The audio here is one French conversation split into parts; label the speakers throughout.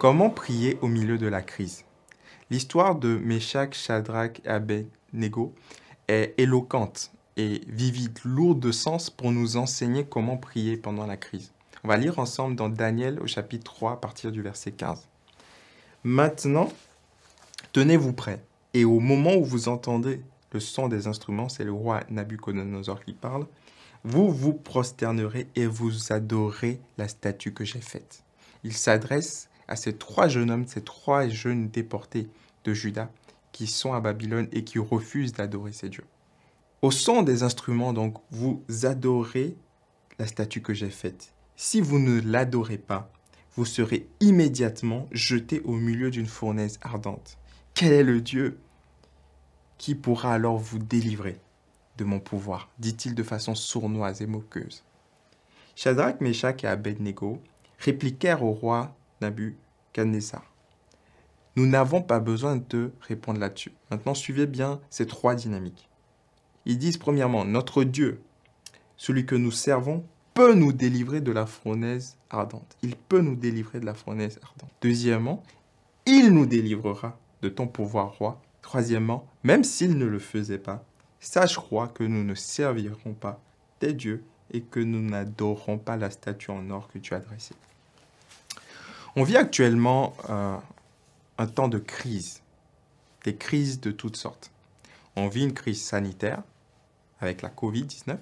Speaker 1: Comment prier au milieu de la crise L'histoire de Meshach, Shadrach et Nego est éloquente et vivide, lourde de sens pour nous enseigner comment prier pendant la crise. On va lire ensemble dans Daniel au chapitre 3 à partir du verset 15. Maintenant, tenez-vous prêts et au moment où vous entendez le son des instruments, c'est le roi Nabuchodonosor qui parle, vous vous prosternerez et vous adorez la statue que j'ai faite. Il s'adresse à ces trois jeunes hommes, ces trois jeunes déportés de Juda qui sont à Babylone et qui refusent d'adorer ces dieux. Au son des instruments, donc, vous adorez la statue que j'ai faite. Si vous ne l'adorez pas, vous serez immédiatement jeté au milieu d'une fournaise ardente. Quel est le Dieu qui pourra alors vous délivrer de mon pouvoir dit-il de façon sournoise et moqueuse. Shadrach, Meshach et Abednego répliquèrent au roi Nabucodonosor. Nous n'avons pas besoin de répondre là-dessus. Maintenant, suivez bien ces trois dynamiques. Ils disent premièrement, notre Dieu, celui que nous servons, peut nous délivrer de la fournaise ardente. Il peut nous délivrer de la fournaise ardente. Deuxièmement, il nous délivrera de ton pouvoir roi. Troisièmement, même s'il ne le faisait pas, sache roi que nous ne servirons pas tes dieux et que nous n'adorerons pas la statue en or que tu as dressée. On vit actuellement euh, un temps de crise, des crises de toutes sortes. On vit une crise sanitaire avec la COVID-19.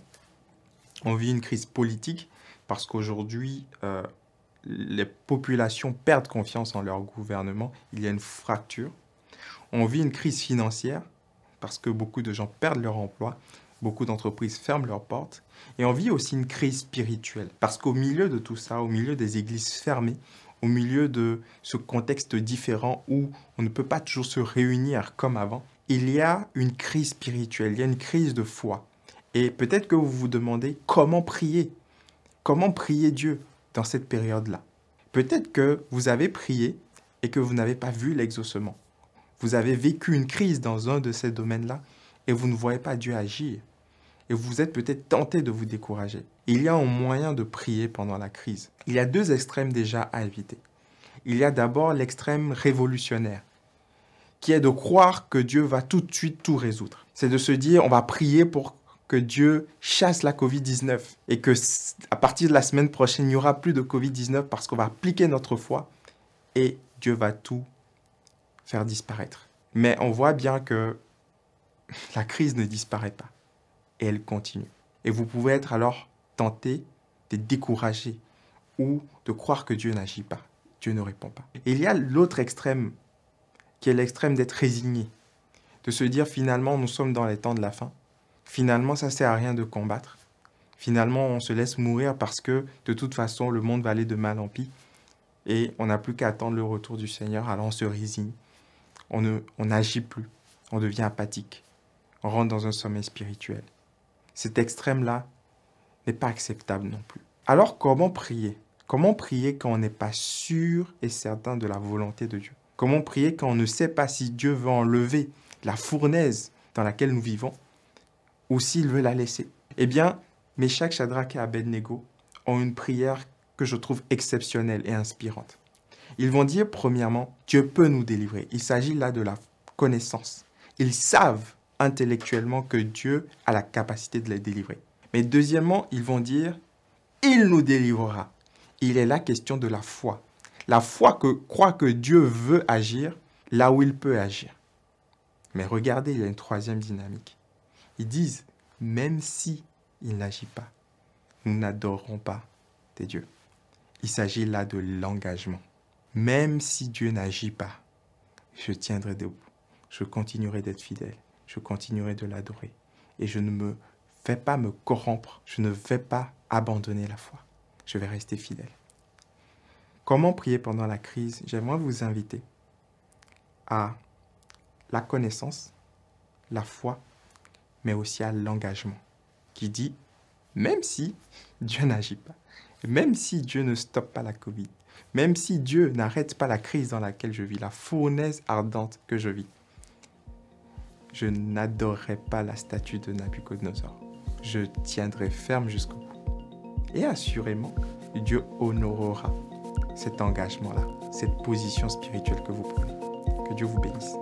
Speaker 1: On vit une crise politique parce qu'aujourd'hui, euh, les populations perdent confiance en leur gouvernement. Il y a une fracture. On vit une crise financière parce que beaucoup de gens perdent leur emploi. Beaucoup d'entreprises ferment leurs portes. Et on vit aussi une crise spirituelle parce qu'au milieu de tout ça, au milieu des églises fermées, au milieu de ce contexte différent où on ne peut pas toujours se réunir comme avant, il y a une crise spirituelle, il y a une crise de foi. Et peut-être que vous vous demandez comment prier, comment prier Dieu dans cette période-là. Peut-être que vous avez prié et que vous n'avez pas vu l'exaucement. Vous avez vécu une crise dans un de ces domaines-là et vous ne voyez pas Dieu agir et vous êtes peut-être tenté de vous décourager. Il y a un moyen de prier pendant la crise. Il y a deux extrêmes déjà à éviter. Il y a d'abord l'extrême révolutionnaire, qui est de croire que Dieu va tout de suite tout résoudre. C'est de se dire, on va prier pour que Dieu chasse la Covid-19 et que à partir de la semaine prochaine, il n'y aura plus de Covid-19 parce qu'on va appliquer notre foi et Dieu va tout faire disparaître. Mais on voit bien que la crise ne disparaît pas et elle continue. Et vous pouvez être alors tenté de décourager ou de croire que Dieu n'agit pas, Dieu ne répond pas. Et il y a l'autre extrême, qui est l'extrême d'être résigné, de se dire finalement nous sommes dans les temps de la fin, finalement ça sert à rien de combattre, finalement on se laisse mourir parce que de toute façon le monde va aller de mal en pis et on n'a plus qu'à attendre le retour du Seigneur, alors on se résigne, on n'agit plus, on devient apathique, on rentre dans un sommeil spirituel cet extrême-là n'est pas acceptable non plus. Alors comment prier Comment prier quand on n'est pas sûr et certain de la volonté de Dieu Comment prier quand on ne sait pas si Dieu veut enlever la fournaise dans laquelle nous vivons ou s'il veut la laisser Eh bien, Meshach, Shadrach et Abednego ont une prière que je trouve exceptionnelle et inspirante. Ils vont dire premièrement, Dieu peut nous délivrer. Il s'agit là de la connaissance. Ils savent intellectuellement que Dieu a la capacité de les délivrer. Mais deuxièmement, ils vont dire, il nous délivrera. Il est la question de la foi. La foi que croit que Dieu veut agir là où il peut agir. Mais regardez, il y a une troisième dynamique. Ils disent, même si il n'agit pas, nous n'adorerons pas tes dieux. Il s'agit là de l'engagement. Même si Dieu n'agit pas, je tiendrai debout. Je continuerai d'être fidèle je continuerai de l'adorer. Et je ne me fais pas me corrompre, je ne vais pas abandonner la foi. Je vais rester fidèle. Comment prier pendant la crise J'aimerais vous inviter à la connaissance, la foi, mais aussi à l'engagement, qui dit, même si Dieu n'agit pas, même si Dieu ne stoppe pas la Covid, même si Dieu n'arrête pas la crise dans laquelle je vis, la fournaise ardente que je vis, je n'adorerai pas la statue de Nabucodonosor. Je tiendrai ferme jusqu'au bout. Et assurément, Dieu honorera cet engagement-là, cette position spirituelle que vous prenez. Que Dieu vous bénisse.